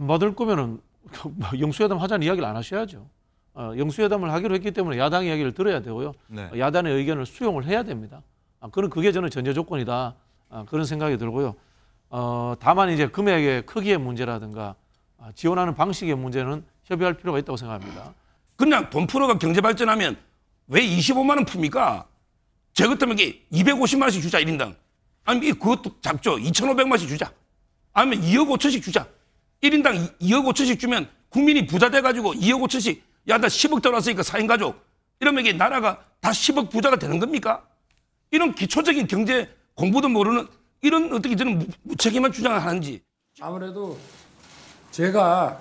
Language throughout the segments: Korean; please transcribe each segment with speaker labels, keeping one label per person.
Speaker 1: 안 받을 거면은 영수회담 하자는 이야기를 안 하셔야죠. 어, 영수회담을 하기로 했기 때문에 야당 이야기를 들어야 되고요. 네. 어, 야당의 의견을 수용을 해야 됩니다. 아, 그런 그게 저는 전제 조건이다. 아, 그런 생각이 들고요. 어, 다만 이제 금액의 크기의 문제라든가
Speaker 2: 아, 지원하는 방식의 문제는 협의할 필요가 있다고 생각합니다. 그냥 돈 풀어가 경제 발전하면 왜 25만 원 풉니까? 저 때문에 250만 원씩 주자 1인당. 아니 그것도 잡죠. 2,500만 원씩 주자. 아니면 2억 5천씩 주자. 1인당 2억 5천씩 주면 국민이 부자 돼가지고 2억 5천씩 야 나 10억 들어왔으니까 4인 가족 이러면 이게 나라가 다 10억 부자가 되는 겁니까? 이런 기초적인 경제 공부도 모르는 이런 어떻게 저는 무책임한 주장을 하는지
Speaker 3: 아무래도 제가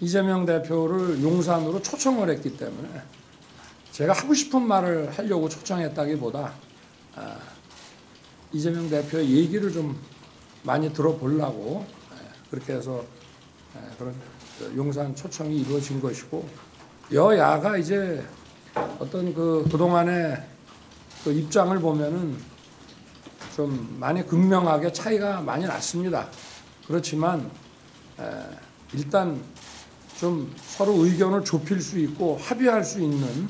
Speaker 3: 이재명 대표를 용산으로 초청을 했기 때문에 제가 하고 싶은 말을 하려고 초청했다기보다 아, 이재명 대표의 얘기를 좀 많이 들어보려고 그렇게 해서 예, 그런 그 용산 초청이 이루어진 것이고 여야가 이제 어떤 그 그동안의 그 입장을 보면은 좀 많이 극명하게 차이가 많이 났습니다. 그렇지만 예, 일단 좀 서로 의견을 좁힐 수 있고 합의할 수 있는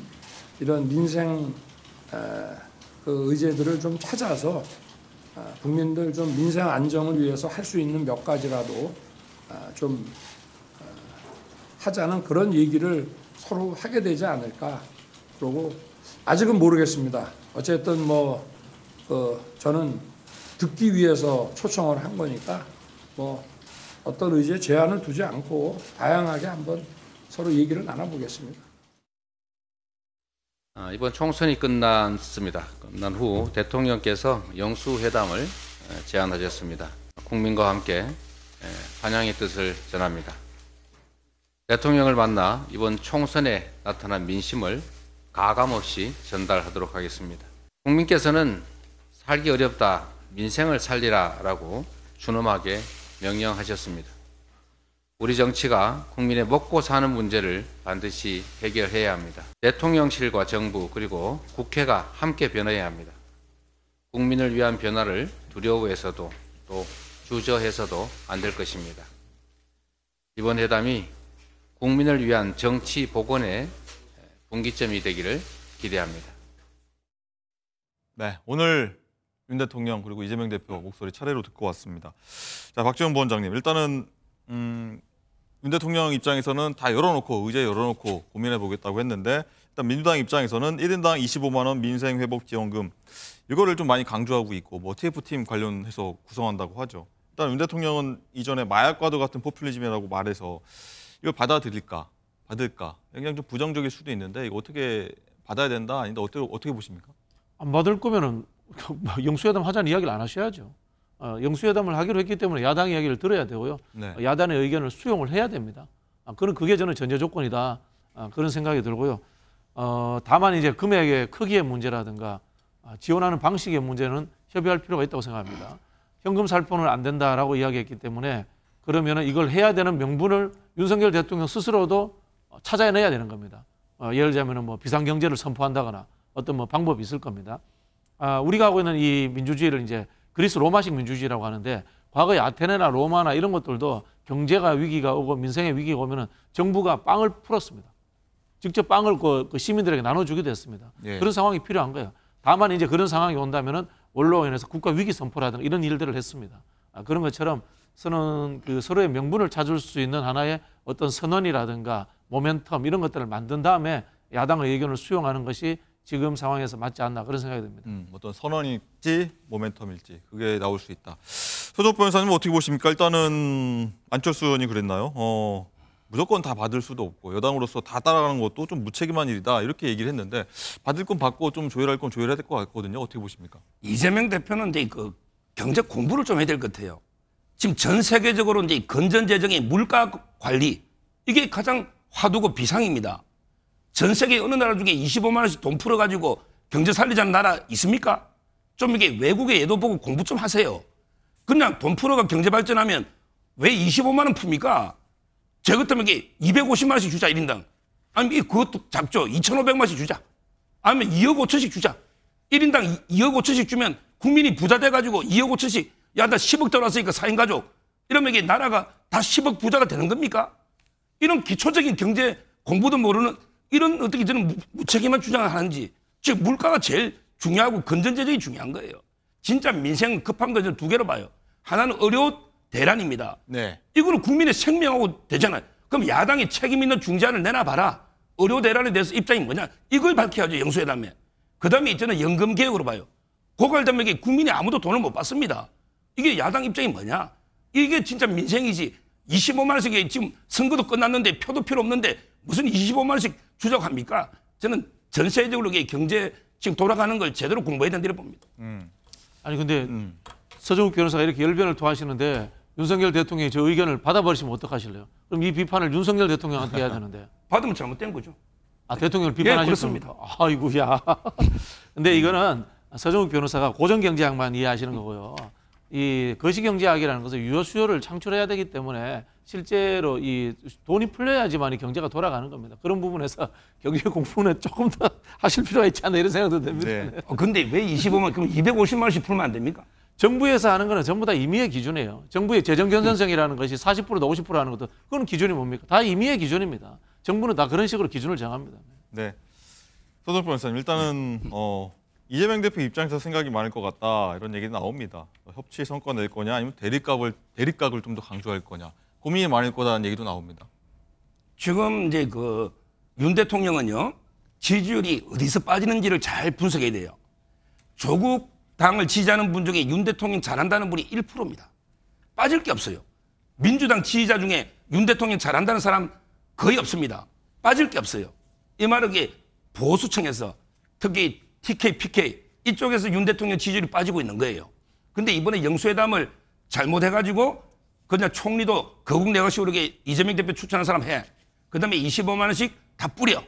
Speaker 3: 이런 민생 예, 그 의제들을 좀 찾아서 국민들 좀 민생 안정을 위해서 할 수 있는 몇 가지라도 아, 좀 아, 하자는 그런 얘기를 서로 하게 되지 않을까. 그러고 아직은 모르겠습니다. 어쨌든 뭐그 어, 저는 듣기 위해서 초청을 한 거니까 뭐 어떤 의지에 제한을 두지 않고 다양하게 한번 서로 얘기를 나눠보겠습니다. 아, 이번 총선이 끝났습니다. 끝난 후 대통령께서 영수회담을 제안하셨습니다. 국민과 함께 반향의 뜻을 전합니다. 대통령을 만나 이번 총선에 나타난 민심을 가감없이 전달하도록 하겠습니다. 국민께서는 살기 어렵다, 민생을 살리라 라고 준엄하게 명령하셨습니다. 우리 정치가 국민의 먹고 사는 문제를 반드시 해결해야 합니다. 대통령실과 정부 그리고 국회가 함께 변해야 합니다. 국민을 위한 변화를 두려워해서도 또 주저해서도 안 될 것입니다. 이번 회담이 국민을 위한 정치 복원의 분기점이 되기를 기대합니다.
Speaker 4: 네, 오늘 윤 대통령 그리고 이재명 대표 목소리 차례로 듣고 왔습니다. 자, 박지원 부원장님 일단은 음, 윤 대통령 입장에서는 다 열어놓고 의제 열어놓고 고민해 보겠다고 했는데 일단 민주당 입장에서는 1인당 25만 원 민생 회복 지원금 이거를 좀 많이 강조하고 있고 뭐 TF팀 관련해서 구성한다고 하죠. 일단 윤 대통령은 이전에 마약과도 같은 포퓰리즘이라고 말해서 이걸 받아들일까 받을까 굉장히 좀 부정적일 수도 있는데 이거 어떻게 받아야 된다 아닌데 어떻게 어떻게 보십니까?
Speaker 1: 안 받을 거면은 영수회담 하자는 이야기를 안 하셔야죠. 어, 영수회담을 하기로 했기 때문에 야당 이야기를 들어야 되고요. 네. 어, 야당의 의견을 수용을 해야 됩니다. 아, 그런 그게 저는 전제 조건이다. 아, 그런 생각이 들고요. 어, 다만 이제 금액의 크기의 문제라든가 아, 지원하는 방식의 문제는 협의할 필요가 있다고 생각합니다. 현금 살포는 안 된다라고 이야기했기 때문에 그러면 이걸 해야 되는 명분을 윤석열 대통령 스스로도 어, 찾아내야 되는 겁니다. 어, 예를 들자면 뭐 비상경제를 선포한다거나 어떤 뭐 방법이 있을 겁니다. 아, 우리가 하고 있는 이 민주주의를 이제 그리스 로마식 민주주의라고 하는데 과거에 아테네나 로마나 이런 것들도 경제가 위기가 오고 민생의 위기가 오면은 정부가 빵을 풀었습니다. 직접 빵을 그, 그 시민들에게 나눠주기도 했습니다. 예. 그런 상황이 필요한 거예요. 다만 이제 그런 상황이 온다면은 원로원에서 국가 위기 선포라든가 이런 일들을 했습니다. 아, 그런 것처럼 서는 그 서로의 명분을 찾을 수 있는 하나의 어떤 선언이라든가 모멘텀 이런 것들을 만든 다음에 야당의 의견을 수용하는 것이 지금 상황에서 맞지 않나 그런 생각이 듭니다.
Speaker 4: 음, 어떤 선언일지 모멘텀일지 그게 나올 수 있다. 소적 변호사님 어떻게 보십니까? 일단은 안철수 의원이 그랬나요? 어, 무조건 다 받을 수도 없고 여당으로서 다 따라가는 것도 좀 무책임한 일이다 이렇게
Speaker 2: 얘기를 했는데 받을 건 받고 좀 조율할 건 조율해야 될 것 같거든요. 어떻게 보십니까? 이재명 대표는 이제 그 경제 공부를 좀 해야 될 것 같아요. 지금 전 세계적으로 이제 건전 재정의 물가 관리 이게 가장 화두고 비상입니다. 전 세계 어느 나라 중에 25만 원씩 돈 풀어가지고 경제 살리자는 나라 있습니까? 좀 이게 외국의 예도 보고 공부 좀 하세요. 그냥 돈 풀어가 경제 발전하면 왜 25만 원 풉니까? 저 같으면 이게 250만 원씩 주자 1인당. 아니면 그것도 잡죠. 2,500만 원씩 주자. 아니면 2억 5천씩 주자. 1인당 2억 5천씩 주면 국민이 부자 돼가지고 2억 5천씩 야 나 10억 들어왔으니까 4인 가족. 이러면 이게 나라가 다 10억 부자가 되는 겁니까? 이런 기초적인 경제 공부도 모르는 이런 어떻게 저는 무책임한 주장을 하는지 즉 물가가 제일 중요하고 건전재정이 중요한 거예요. 진짜 민생 급한 것은 두 개로 봐요. 하나는 의료 대란입니다. 네. 이거는 국민의 생명하고 되잖아요. 그럼 야당이 책임 있는 중재안을 내놔봐라. 의료 대란에 대해서 입장이 뭐냐. 이걸 밝혀야죠. 영수회담에. 그다음에 이제는 연금 개혁으로 봐요. 고갈되면 국민이 아무도 돈을 못 받습니다. 이게 야당 입장이 뭐냐. 이게 진짜 민생이지. 25만 원씩 지금 선거도 끝났는데 표도 필요 없는데 무슨 25만 원씩 추적합니까? 저는 전 세계적으로 경제 지금 돌아가는 걸 제대로 공부해야 된다고 봅니다. 음. 아니 근데
Speaker 1: 음. 서정욱 변호사가 이렇게 열변을 토하시는데 윤석열 대통령이 저 의견을 받아버리시면 어떡하실래요? 그럼 이 비판을 윤석열 대통령한테 해야 되는데. 받으면
Speaker 2: 잘못된 거죠.
Speaker 1: 아 대통령을 비판하셨습니다. 예, 아이고야. 근데 이거는 서정욱 변호사가 고정 경제학만 이해하시는 거고요. 이 거시경제학이라는 것은 유효 수요를 창출해야 되기 때문에 실제로 이 돈이 풀려야지만 이 경제가 돌아가는 겁니다. 그런 부분에서 경제 공부는 조금 더 하실 필요가 있지 않나 이런 생각도 듭니다. 네. 어, 왜 25만 그럼 250만 씩 풀면 안 됩니까? 정부에서 하는 거는 전부 다 임의의 기준이에요. 정부의 재정 견선성이라는 것이 40%나 50% 하는 것도 그건 기준이 뭡니까? 다 임의의 기준입니다. 정부는 다 그런 식으로 기준을 정합니다.
Speaker 4: 네. 서덕 변호사님 일단은 어 이재명 대표 입장에서 생각이 많을 것 같다 이런 얘기도 나옵니다. 협치 성과 낼 거냐 아니면 대립각을 대립각을 좀 더 강조할 거냐 고민이 많을
Speaker 2: 거다는 얘기도 나옵니다. 지금 이제 그 윤 대통령은요 지지율이 어디서 빠지는지를 잘 분석해야 돼요. 조국 당을 지지하는 분 중에 윤 대통령 잘한다는 분이 1%입니다. 빠질 게 없어요. 민주당 지지자 중에 윤 대통령 잘한다는 사람 거의 없습니다. 빠질 게 없어요. 이 말은 보수층에서 특히 TK, PK 이쪽에서 윤 대통령 지지율이 빠지고 있는 거예요. 근데 이번에 영수회담을 잘못해가지고 그냥 총리도 거국 내가 식으로게 이재명 대표 추천한 사람 해. 그 다음에 25만 원씩 다 뿌려.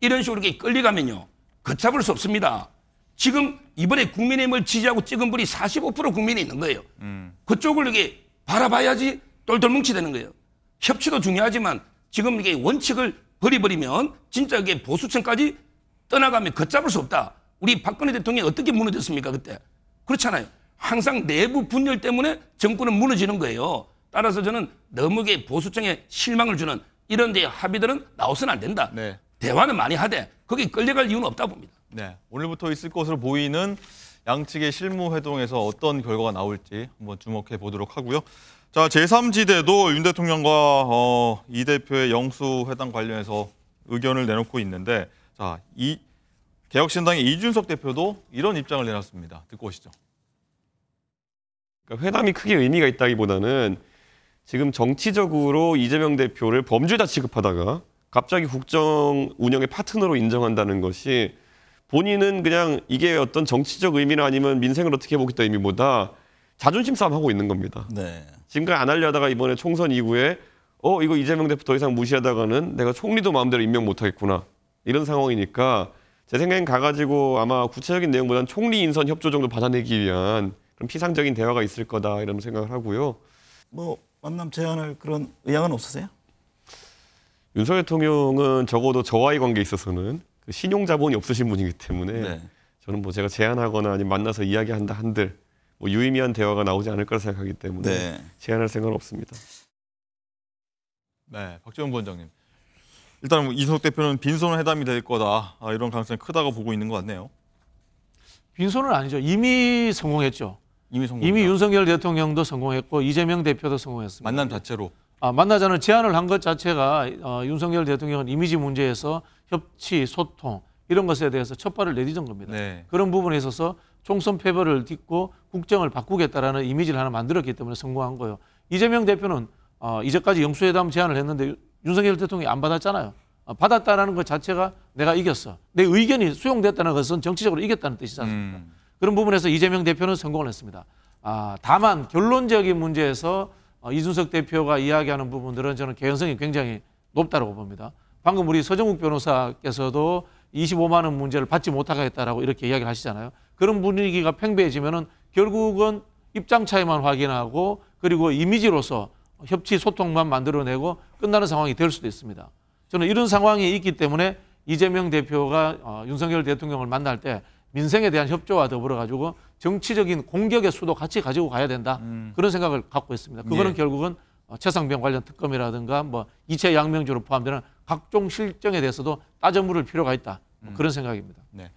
Speaker 2: 이런 식으로 이렇게 끌려가면요. 걷잡을 수 없습니다. 지금 이번에 국민의힘을 지지하고 찍은 분이 45% 국민이 있는 거예요. 음. 그쪽을 이렇게 바라봐야지 똘똘 뭉치되는 거예요. 협치도 중요하지만 지금 이게 원칙을 버리버리면 진짜 이게 보수층까지 떠나가면 걷잡을 수 없다. 우리 박근혜 대통령이 어떻게 무너졌습니까 그때? 그렇잖아요. 항상 내부 분열 때문에 정권은 무너지는 거예요. 따라서 저는 너무게 보수층에 실망을 주는 이런 데 합의들은 나오선 안 된다. 네. 대화는 많이 하되 거기 끌려갈 이유는 없다 봅니다.
Speaker 4: 네, 오늘부터 있을 것으로 보이는 양측의 실무 회동에서 어떤 결과가 나올지 한번 주목해 보도록 하고요. 자, 제3지대도 윤 대통령과 어, 이 대표의 영수 회담 관련해서 의견을 내놓고 있는데 자, 이 개혁신당의 이준석 대표도 이런 입장을 내놨습니다. 듣고 오시죠. 그러니까 회담이 크게 의미가 있다기보다는 지금 정치적으로 이재명 대표를 범죄자 취급하다가 갑자기 국정 운영의 파트너로 인정한다는 것이 본인은 그냥 이게 어떤 정치적 의미나 아니면 민생을 어떻게 해보겠다 의미보다 자존심 싸움하고 있는 겁니다. 네. 지금까지 안 하려다가 이번에 총선 이후에 어 이거 이재명 대표 더 이상 무시하다가는 내가 총리도 마음대로 임명 못하겠구나 이런 상황이니까 제 생각엔 가가지고 아마 구체적인 내용보다는 총리 인선 협조 정도 받아내기 위한 그런 피상적인 대화가 있을 거다 이런 생각을 하고요. 뭐 만남 제안할 그런 의향은 없으세요? 윤석열 대통령은 적어도 저와의 관계에 있어서는 그 신용 자본이 없으신 분이기 때문에 네. 저는 뭐 제가 제안하거나 아니면 만나서 이야기한다 한들 뭐 유의미한 대화가 나오지 않을 거라 생각하기 때문에 네. 제안할 생각은 없습니다. 네, 박지원 부원장님. 일단 뭐 이석 대표는 빈손 회담이 될 거다 아, 이런 가능성이 크다고 보고 있는 것 같네요. 빈손은 아니죠. 이미 성공했죠.
Speaker 1: 이미 성공. 이미 윤석열 대통령도 성공했고 이재명 대표도 성공했습니다. 만남 자체로. 아, 만나자는 제안을 한 것 자체가 어, 윤석열 대통령은 이미지 문제에서 협치, 소통 이런 것에 대해서 첫발을 내디딘 겁니다. 네. 그런 부분에 있어서 총선 패배를 딛고 국정을 바꾸겠다라는 이미지를 하나 만들었기 때문에 성공한 거예요. 이재명 대표는 어, 이제까지 영수회담 제안을 했는데 윤석열 대통령이 안 받았잖아요. 어, 받았다라는 것 자체가 내가 이겼어. 내 의견이 수용됐다는 것은 정치적으로 이겼다는 뜻이지 않습니까? 음. 그런 부분에서 이재명 대표는 성공을 했습니다. 아, 다만 결론적인 문제에서 어, 이준석 대표가 이야기하는 부분들은 저는 개연성이 굉장히 높다고 봅니다. 방금 우리 서정욱 변호사께서도 25만 원 문제를 받지 못하겠다라고 이렇게 이야기를 하시잖아요. 그런 분위기가 팽배해지면은 결국은 입장 차이만 확인하고 그리고 이미지로서 협치 소통만 만들어내고 끝나는 상황이 될 수도 있습니다. 저는 이런 상황이 있기 때문에 이재명 대표가 어, 윤석열 대통령을 만날 때 민생에 대한 협조와 더불어 가지고 정치적인 공격의 수도 같이 가지고 가야 된다 음. 그런 생각을 갖고 있습니다. 그거는 네. 결국은 어, 최상병 관련 특검이라든가 뭐 이체 양명주로 포함되는 각종 실정에 대해서도 따져 물을 필요가 있다 뭐 음. 그런 생각입니다. 네.